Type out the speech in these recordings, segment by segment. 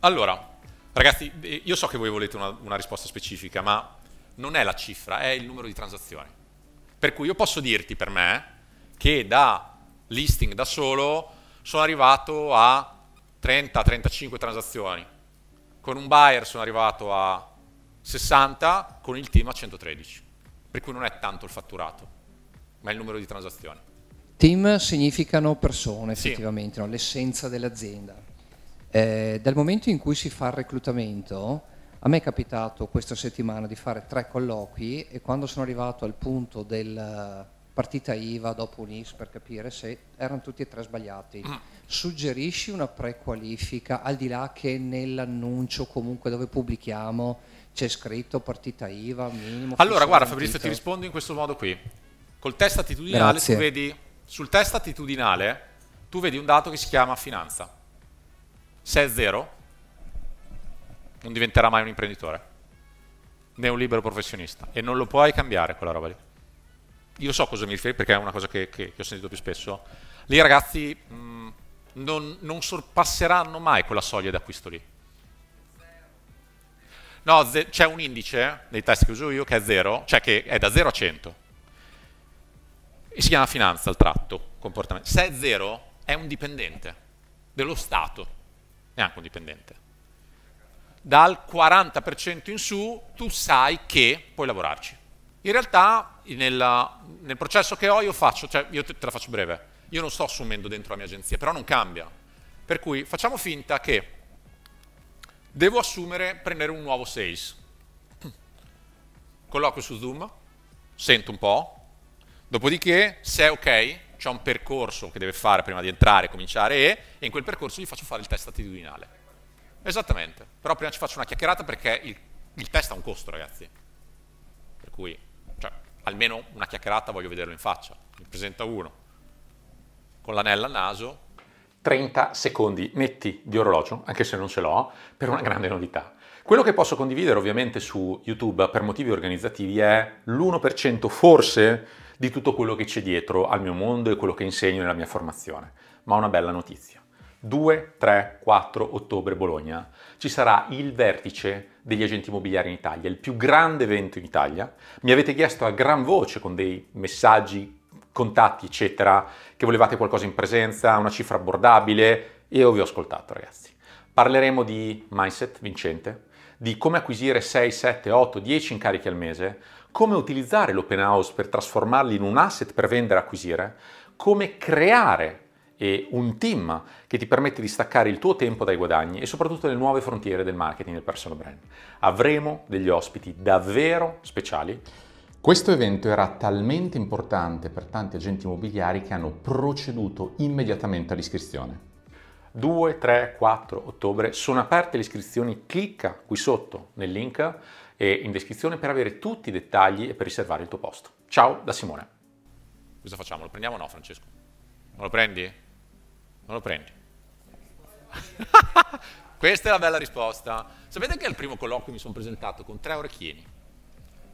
Allora, ragazzi, eh, io so che voi volete una, una risposta specifica, ma non è la cifra, è il numero di transazioni. Per cui io posso dirti per me che da listing da solo sono arrivato a 30-35 transazioni, con un buyer sono arrivato a 60, con il team a 113, per cui non è tanto il fatturato, ma è il numero di transazioni. Team significano persone effettivamente, sì. no? l'essenza dell'azienda. Eh, dal momento in cui si fa il reclutamento, a me è capitato questa settimana di fare tre colloqui e quando sono arrivato al punto della eh, partita IVA dopo un IS per capire se erano tutti e tre sbagliati, mm. suggerisci una prequalifica al di là che nell'annuncio comunque dove pubblichiamo c'è scritto partita IVA, minimo. Allora guarda Fabrizio ti rispondo in questo modo qui. Col test attitudinale Grazie. tu vedi, sul test attitudinale tu vedi un dato che si chiama finanza se è zero, non diventerà mai un imprenditore, né un libero professionista, e non lo puoi cambiare quella roba lì. Io so a cosa mi riferisco perché è una cosa che, che, che, ho sentito più spesso. Lì i ragazzi mh, mm, non, non, sorpasseranno mai quella soglia d'acquisto lì. No, c'è un indice nei eh, test che uso io che è zero, cioè che è da 0 a 100. E si chiama finanza, il tratto, comportamento. Se è zero, è un dipendente dello Stato neanche un dipendente. Dal 40% in su tu sai che puoi lavorarci. In realtà nel, nel processo che ho io faccio, cioè io te, te la faccio breve, io non sto assumendo dentro la mia agenzia, però non cambia. Per cui facciamo finta che devo assumere, prendere un nuovo sales. Colloquio su Zoom, sento un po', dopodiché se è ok c'è un percorso che deve fare prima di entrare, cominciare e, e in quel percorso gli faccio fare il test attitudinale. Esattamente, però prima ci faccio una chiacchierata perché il, il test ha un costo ragazzi, per cui cioè, almeno una chiacchierata voglio vederlo in faccia, mi presenta uno con l'anella al naso. 30 secondi netti di orologio, anche se non ce l'ho, per una grande novità quello che posso condividere ovviamente su YouTube per motivi organizzativi è l'1% forse di tutto quello che c'è dietro al mio mondo e quello che insegno nella mia formazione, ma una bella notizia. 2, 3, 4 ottobre Bologna ci sarà il vertice degli agenti immobiliari in Italia, il più grande evento in Italia. Mi avete chiesto a gran voce con dei messaggi, contatti, eccetera, che volevate qualcosa in presenza, una cifra abbordabile e io vi ho ascoltato, ragazzi. Parleremo di mindset vincente, di come acquisire 6, 7, 8, 10 incarichi al mese, come utilizzare l'open house per trasformarli in un asset per vendere e acquisire, come creare eh, un team che ti permette di staccare il tuo tempo dai guadagni e soprattutto le nuove frontiere del marketing del personal brand. Avremo degli ospiti davvero speciali. Questo evento era talmente importante per tanti agenti immobiliari che hanno proceduto immediatamente all'iscrizione. 2, 3, 4 ottobre sono aperte le iscrizioni, clicca qui sotto nel link e in descrizione per avere tutti i dettagli e per riservare il tuo posto. Ciao da Simone. Cosa facciamo? Lo prendiamo o no Francesco? Non lo prendi? Non lo prendi? Questa è la bella risposta. Sapete che al primo colloquio mi sono presentato con tre orecchini?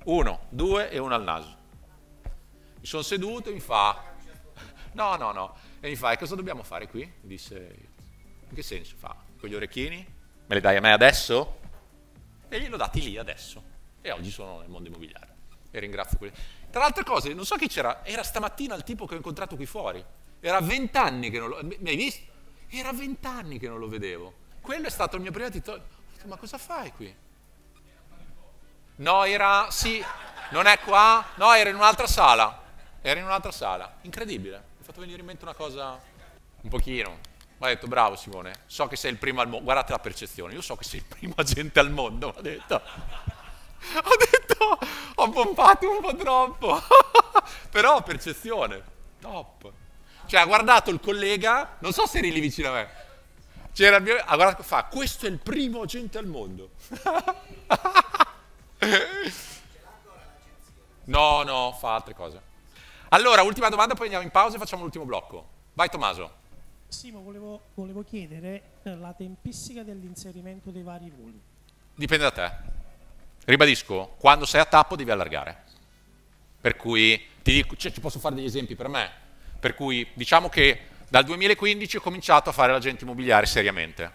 Uno, due e uno al naso. Mi sono seduto e mi fa, No, no, no. E mi fa, e cosa dobbiamo fare qui? Disse, in che senso? Fa, con gli orecchini? Me li dai a me adesso? E glielo dati lì adesso. E oggi sono nel mondo immobiliare. E ringrazio quelli. Tra le altre cose, non so chi c'era, era stamattina il tipo che ho incontrato qui fuori. Era vent'anni che non lo... Mi hai visto? Era vent'anni che non lo vedevo. Quello è stato il mio primo titolo. Ma cosa fai qui? No, era... Sì, non è qua. No, era in un'altra sala. Era in un'altra sala. Incredibile fatto venire in mente una cosa un pochino. Mi ha detto, bravo Simone, so che sei il primo al mondo, guardate la percezione, io so che sei il primo agente al mondo, mi ha detto. ho detto, ho pompato un po' troppo, però percezione, top. Cioè ha guardato il collega, non so se eri lì vicino a me, c'era il mio, ha guardato, fa, questo è il primo agente al mondo. no, no, fa altre cose. Allora, ultima domanda, poi andiamo in pausa e facciamo l'ultimo blocco. Vai Tommaso. Simo, volevo, volevo chiedere eh, la tempistica dell'inserimento dei vari ruoli. Dipende da te. Ribadisco, quando sei a tappo devi allargare. Per cui, ti dico, cioè, ci posso fare degli esempi per me. Per cui, diciamo che dal 2015 ho cominciato a fare l'agente immobiliare seriamente.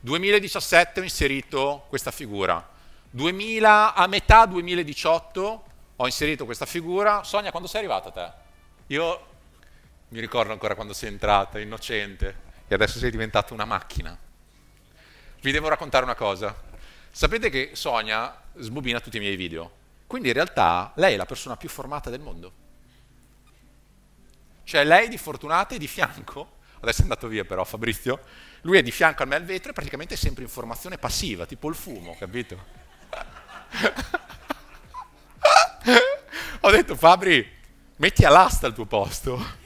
2017 ho inserito questa figura. 2000, a metà 2018 ho inserito questa figura. Sonia, quando sei arrivata te? Io mi ricordo ancora quando sei entrata, innocente, e adesso sei diventata una macchina. Vi devo raccontare una cosa. Sapete che Sonia sbobina tutti i miei video, quindi in realtà lei è la persona più formata del mondo. Cioè lei di fortunata è di fianco, adesso è andato via però Fabrizio, lui è di fianco a me al vetro e praticamente è sempre in formazione passiva, tipo il fumo, capito? Ho detto Fabri, metti all'asta il tuo posto.